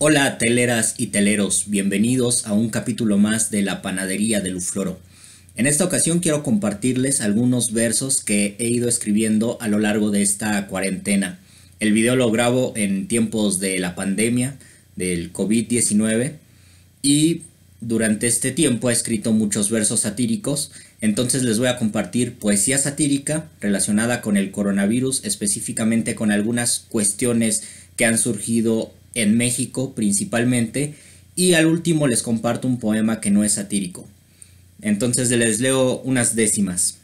Hola teleras y teleros, bienvenidos a un capítulo más de La Panadería de Lufloro. En esta ocasión quiero compartirles algunos versos que he ido escribiendo a lo largo de esta cuarentena. El video lo grabo en tiempos de la pandemia, del COVID-19, y durante este tiempo he escrito muchos versos satíricos, entonces les voy a compartir poesía satírica relacionada con el coronavirus, específicamente con algunas cuestiones que han surgido en México principalmente. Y al último les comparto un poema que no es satírico. Entonces les leo unas décimas.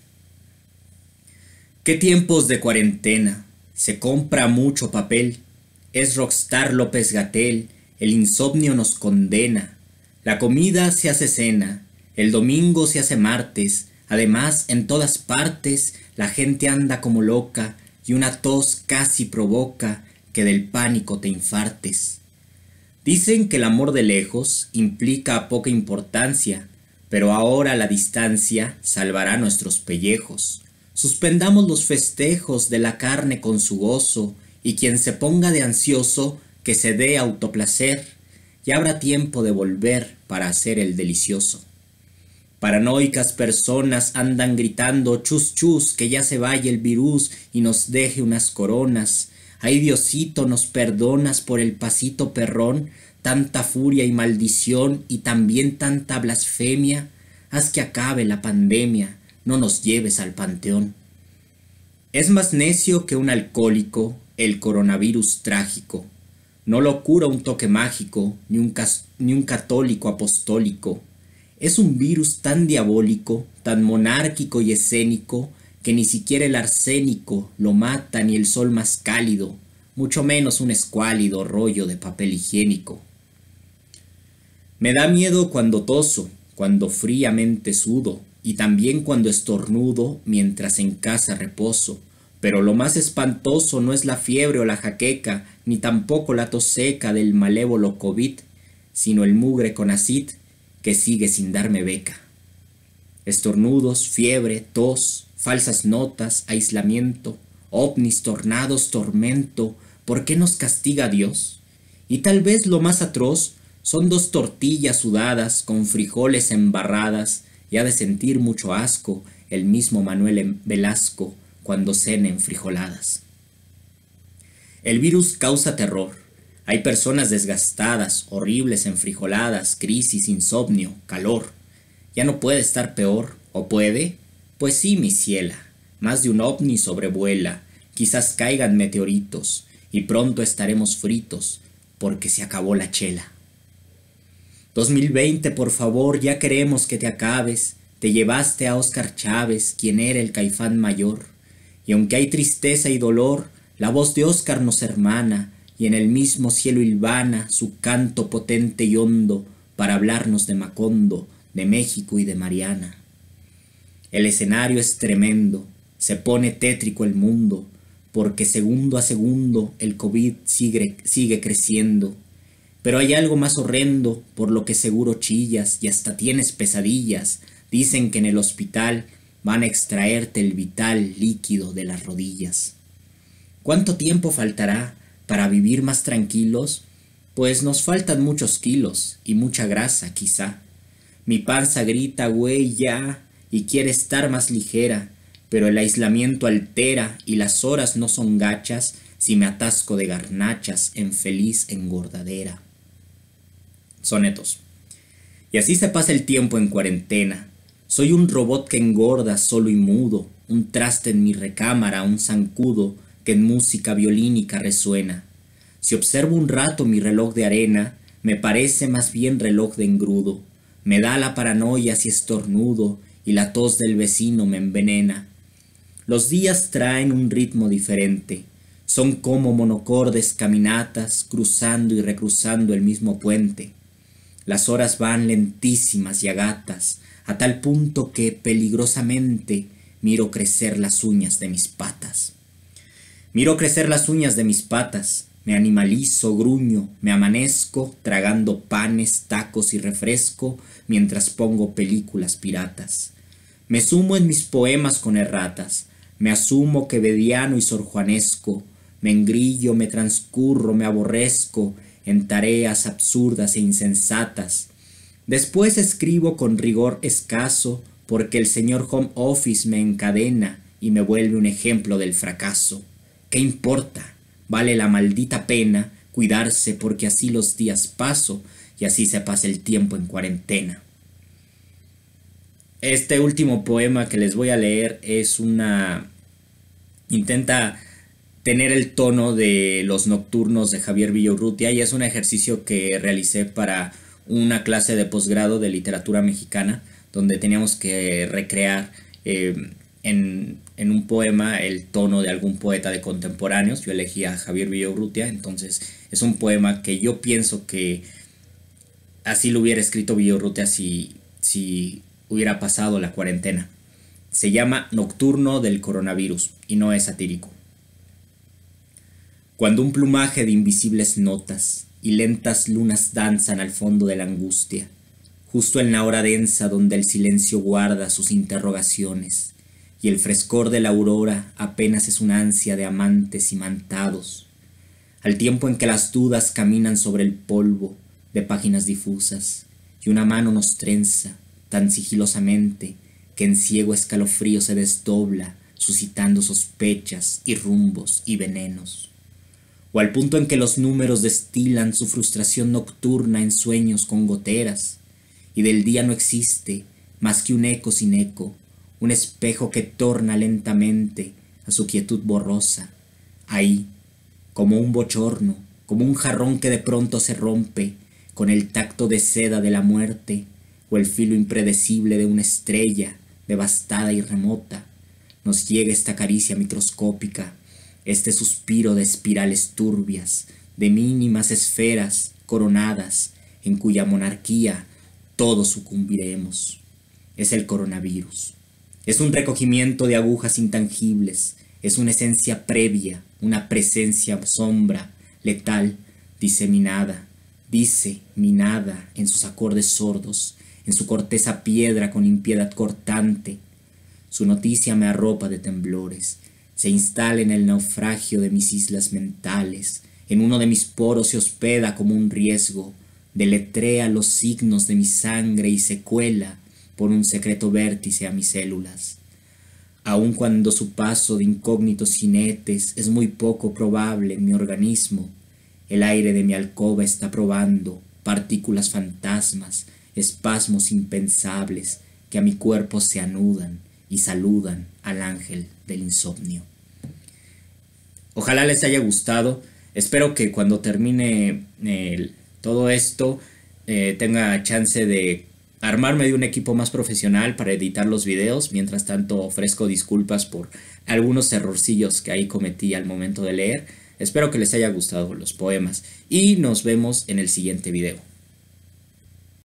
¿Qué tiempos de cuarentena? Se compra mucho papel. Es Rockstar López Gatel. El insomnio nos condena. La comida se hace cena. El domingo se hace martes. Además, en todas partes la gente anda como loca y una tos casi provoca que del pánico te infartes. Dicen que el amor de lejos implica poca importancia, pero ahora la distancia salvará nuestros pellejos. Suspendamos los festejos de la carne con su gozo, y quien se ponga de ansioso, que se dé autoplacer, y habrá tiempo de volver para hacer el delicioso. Paranoicas personas andan gritando chus chus que ya se vaya el virus y nos deje unas coronas, Ay Diosito, nos perdonas por el pasito perrón, tanta furia y maldición y también tanta blasfemia. Haz que acabe la pandemia, no nos lleves al panteón. Es más necio que un alcohólico el coronavirus trágico. No lo cura un toque mágico, ni un, ni un católico apostólico. Es un virus tan diabólico, tan monárquico y escénico, que ni siquiera el arsénico lo mata ni el sol más cálido, mucho menos un escuálido rollo de papel higiénico. Me da miedo cuando toso, cuando fríamente sudo, y también cuando estornudo mientras en casa reposo. Pero lo más espantoso no es la fiebre o la jaqueca, ni tampoco la toseca del malévolo COVID, sino el mugre con conacit que sigue sin darme beca. Estornudos, fiebre, tos, falsas notas, aislamiento, ovnis, tornados, tormento. ¿Por qué nos castiga Dios? Y tal vez lo más atroz son dos tortillas sudadas con frijoles embarradas y ha de sentir mucho asco el mismo Manuel em-, Velasco cuando en frijoladas. El virus causa terror. Hay personas desgastadas, horribles, frijoladas, crisis, insomnio, calor. Ya no puede estar peor, ¿o puede? Pues sí, mi ciela. Más de un ovni sobrevuela. Quizás caigan meteoritos y pronto estaremos fritos porque se acabó la chela. 2020, por favor, ya queremos que te acabes. Te llevaste a Óscar Chávez, quien era el caifán mayor. Y aunque hay tristeza y dolor, la voz de Óscar nos hermana y en el mismo cielo hilvana su canto potente y hondo para hablarnos de Macondo, de México y de Mariana. El escenario es tremendo, se pone tétrico el mundo, porque segundo a segundo el COVID sigue, sigue creciendo. Pero hay algo más horrendo, por lo que seguro chillas y hasta tienes pesadillas. Dicen que en el hospital van a extraerte el vital líquido de las rodillas. ¿Cuánto tiempo faltará para vivir más tranquilos? Pues nos faltan muchos kilos y mucha grasa quizá. Mi panza grita, güey, ya, y quiere estar más ligera, pero el aislamiento altera y las horas no son gachas si me atasco de garnachas en feliz engordadera. Sonetos. Y así se pasa el tiempo en cuarentena. Soy un robot que engorda solo y mudo, un traste en mi recámara, un zancudo que en música violínica resuena. Si observo un rato mi reloj de arena, me parece más bien reloj de engrudo me da la paranoia si estornudo y la tos del vecino me envenena. Los días traen un ritmo diferente. Son como monocordes caminatas cruzando y recruzando el mismo puente. Las horas van lentísimas y agatas, a tal punto que peligrosamente miro crecer las uñas de mis patas. Miro crecer las uñas de mis patas, me animalizo, gruño, me amanezco tragando panes, tacos y refresco mientras pongo películas piratas. Me sumo en mis poemas con erratas, me asumo que quevediano y sorjuanesco, me engrillo, me transcurro, me aborrezco en tareas absurdas e insensatas. Después escribo con rigor escaso porque el señor Home Office me encadena y me vuelve un ejemplo del fracaso. ¿Qué importa? Vale la maldita pena cuidarse porque así los días paso y así se pasa el tiempo en cuarentena. Este último poema que les voy a leer es una... intenta tener el tono de los nocturnos de Javier Villorrutia y es un ejercicio que realicé para una clase de posgrado de literatura mexicana donde teníamos que recrear eh, en, un poema el tono de algún poeta de contemporáneos. Yo elegí a Javier Villaurrutia, entonces es un poema que yo pienso que así lo hubiera escrito Villaurrutia si hubiera pasado la cuarentena. Se llama Nocturno del coronavirus y no es satírico. Cuando un plumaje de invisibles notas y lentas lunas danzan al fondo de la angustia, justo en la hora densa donde el silencio guarda sus interrogaciones, y el frescor de la aurora apenas es un ansia de amantes imantados, al tiempo en que las dudas caminan sobre el polvo de páginas difusas, y una mano nos trenza tan sigilosamente que en ciego escalofrío se desdobla, suscitando sospechas y rumbos y venenos. O al punto en que los números destilan su frustración nocturna en sueños con goteras, y del día no existe más que un eco sin eco, un espejo que torna lentamente a su quietud borrosa. Ahí, como un bochorno, como un jarrón que de pronto se rompe con el tacto de seda de la muerte o el filo impredecible de una estrella devastada y remota, nos llega esta caricia microscópica, este suspiro de espirales turbias, de mínimas esferas coronadas, en cuya monarquía todos sucumbiremos. Es el coronavirus. Es un recogimiento de agujas intangibles, es una esencia previa, una presencia sombra, letal, diseminada, nada en sus acordes sordos, en su corteza piedra con impiedad cortante. Su noticia me arropa de temblores, se instala en el naufragio de mis islas mentales, en uno de mis poros se hospeda como un riesgo, deletrea los signos de mi sangre y se cuela por un secreto vértice a mis células. Aun cuando su paso de incógnitos jinetes es muy poco probable en mi organismo, el aire de mi alcoba está probando partículas fantasmas, espasmos impensables que a mi cuerpo se anudan y saludan al ángel del insomnio. Ojalá les haya gustado. Espero que cuando termine eh, todo esto eh, tenga chance de armarme de un equipo más profesional para editar los videos. Mientras tanto, ofrezco disculpas por algunos errorcillos que ahí cometí al momento de leer. Espero que les haya gustado los poemas y nos vemos en el siguiente video.